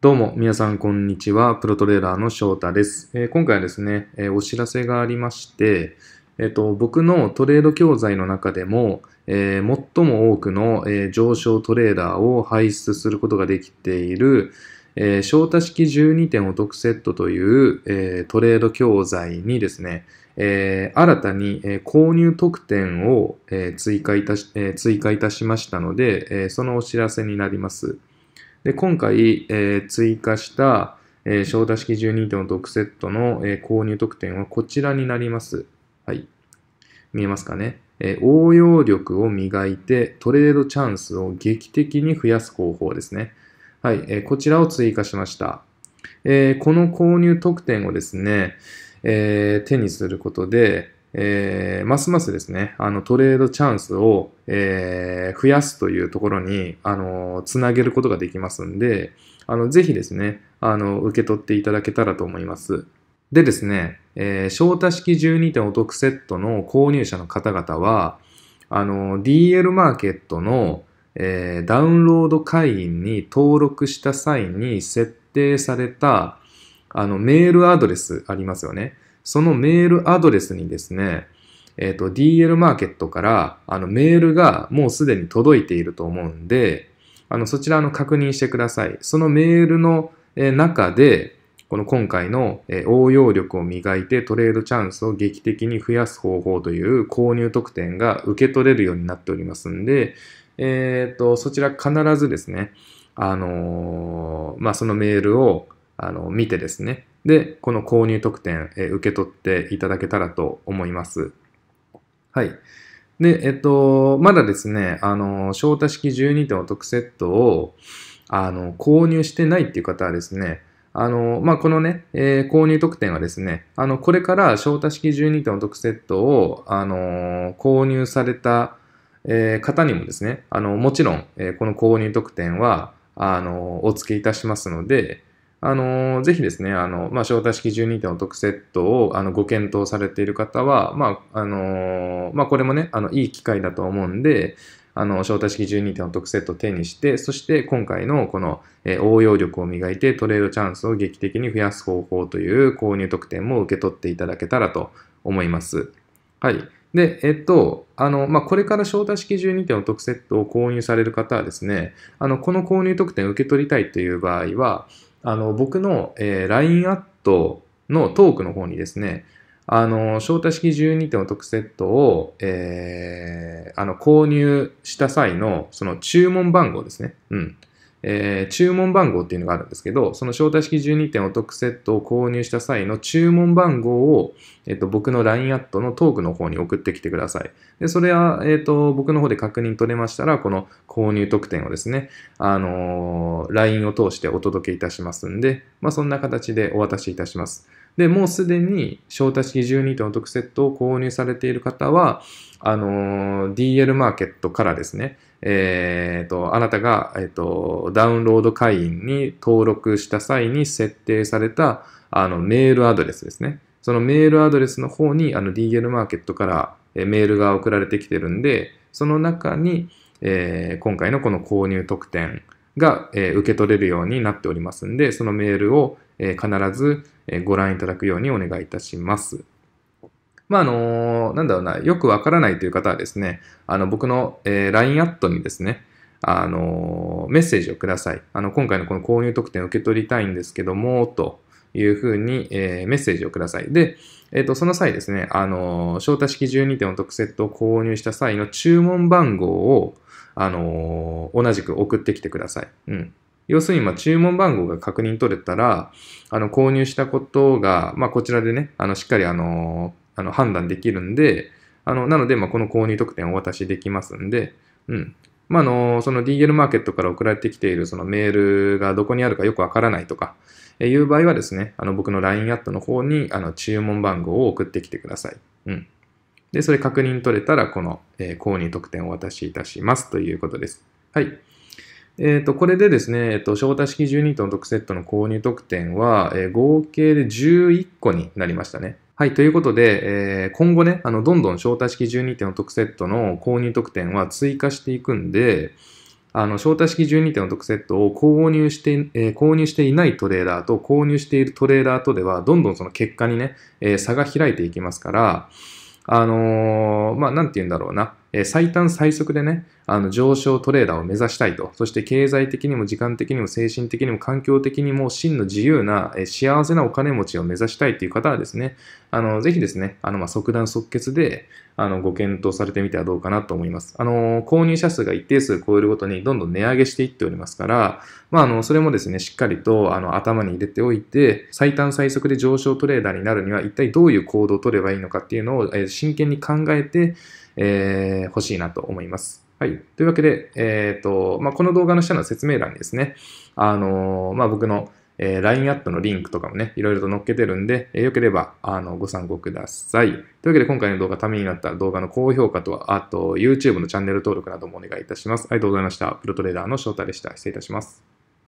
どうも、皆さん、こんにちは。プロトレーラーの翔太です。えー、今回はですね、えー、お知らせがありまして、えーと、僕のトレード教材の中でも、えー、最も多くの、え上昇トレーダーを排出することができている、え翔太式12点お得セットという、えトレード教材にですね、え新たに、え購入特典を、え追加いたし、え追加いたしましたので、えそのお知らせになります。で、今回、えー、追加した、えー、小式12点のドクセットの、えー、購入特典はこちらになります。はい。見えますかね。えー、応用力を磨いてトレードチャンスを劇的に増やす方法ですね。はい。えこちらを追加しました。えこの購入特典をですね、え手にすることで、えー、ますますですね、あのトレードチャンスを、えー、増やすというところに、あの、つなげることができますんで、あの、ぜひですね、あの、受け取っていただけたらと思います。でですね、えー、招式12点お得セットの購入者の方々は、あの、DL マーケットの、えー、ダウンロード会員に登録した際に設定された、あの、メールアドレスありますよね。そのメールアドレスにですね、えっ、ー、と、DL マーケットから、あの、メールがもうすでに届いていると思うんで、あの、そちらの確認してください。そのメールの中で、この今回の応用力を磨いてトレードチャンスを劇的に増やす方法という購入特典が受け取れるようになっておりますんで、えっ、ー、と、そちら必ずですね、あのー、まあ、そのメールを、あの、見てですね、で、この購入特典、え受け取っていただけたらと思います。はい。で、えっと、まだですね、あの、翔太式12点お得セットを、あの、購入してないっていう方はですね、あの、まあ、このね、えー、購入特典はですね、あの、これから翔太式12点お得セットを、あの、購入された、えー、方にもですね、あの、もちろん、えー、この購入特典は、あの、お付けいたしますので、あの、ぜひですね、あの、まあ、招待式12点お得セットを、あの、ご検討されている方は、まあ、あの、まあ、これもね、あの、いい機会だと思うんで、あの、招待式12点お得セットを手にして、そして今回のこの、え応用力を磨いてトレードチャンスを劇的に増やす方法という購入特典も受け取っていただけたらと思います。はい。で、えっと、あの、まあ、これから招待式12点お得セットを購入される方はですね、あの、この購入特典を受け取りたいという場合は、あの、僕の、えー、LINE アットのトークの方にですね、あの、招待式12点の特セットを、えー、あの、購入した際の、その注文番号ですね。うん。えー、注文番号っていうのがあるんですけど、その招待式12点お得セットを購入した際の注文番号を、えっと、僕の LINE アットのトークの方に送ってきてください。で、それは、えっと、僕の方で確認取れましたら、この購入特典をですね、あのー、LINE を通してお届けいたしますんで、まあ、そんな形でお渡しいたします。で、もうすでに翔太式12との特セットを購入されている方は、あのー、DL マーケットからですね、えーと、あなたが、えーと、ダウンロード会員に登録した際に設定されたあのメールアドレスですね。そのメールアドレスの方にあの DL マーケットからメールが送られてきてるんで、その中に、えー、今回のこの購入特典、が、え受け取れるようになっておりますんで、そのメールを、え必ずご覧いただくようにお願いいたします。まあ、あの、なんだろうな、よくわからないという方はですね、あの、僕の、え LINE アットにですね、あの、メッセージをください。あの、今回のこの購入特典を受け取りたいんですけども、というふうに、えメッセージをください。で、えっ、と、その際ですね、あの、招待式12点お特セットを購入した際の注文番号を、あのー、同じく送ってきてください。うん。要するに、ま注文番号が確認取れたら、あの、購入したことが、まあ、こちらでね、あの、しっかり、あのー、あの、判断できるんで、あの、なので、まこの購入特典をお渡しできますんで、うん。まあ、の、その DL マーケットから送られてきているそのメールがどこにあるかよくわからないとか、えいう場合はですね、あの、僕の LINE アットの方に、あの、注文番号を送ってきてください。うん。で、それ確認取れたら、この、えー、特典をお渡しいたしますということです。はい。えっ、ー、と、これでですね、えっ、ー、と、招待式12点の特セットの購入特典は、えー、合計で11個になりましたね。はい。ということで、えー、今後ね、あの、どんどん招待式12点の特セットの購入特典は追加していくんで、あの、小多式12点の特セットを購入して、えー、購入していないトレーダーと購入しているトレーダーとでは、どんどんその結果にね、えー、差が開いていきますから、あのー、まあ、なんて言うんだろうな。え最短最速でね、あの上昇トレーダーを目指したいと、そして経済的にも時間的にも精神的にも環境的にも真の自由な、え幸せなお金持ちを目指したいという方はですね、あのぜひですね、あのま即断即決であのご検討されてみてはどうかなと思います。あの購入者数が一定数超えるごとにどんどん値上げしていっておりますから、まあ、あのそれもですね、しっかりとあの頭に入れておいて、最短最速で上昇トレーダーになるには一体どういう行動を取ればいいのかっていうのを、え真剣に考えて、えーえー、欲しいなと思います。はい。というわけで、えっ、ー、と、まあ、この動画の下の説明欄にですね、あのー、まあ、僕の、え LINE アットのリンクとかもね、いろいろと載っけてるんで、えー、よければ、あの、ご参考ください。というわけで、今回の動画ためになった動画の高評価と、あと、YouTube のチャンネル登録などもお願いいたします。ありがとうございました。プロトレーダーの翔太でした。失礼いたします。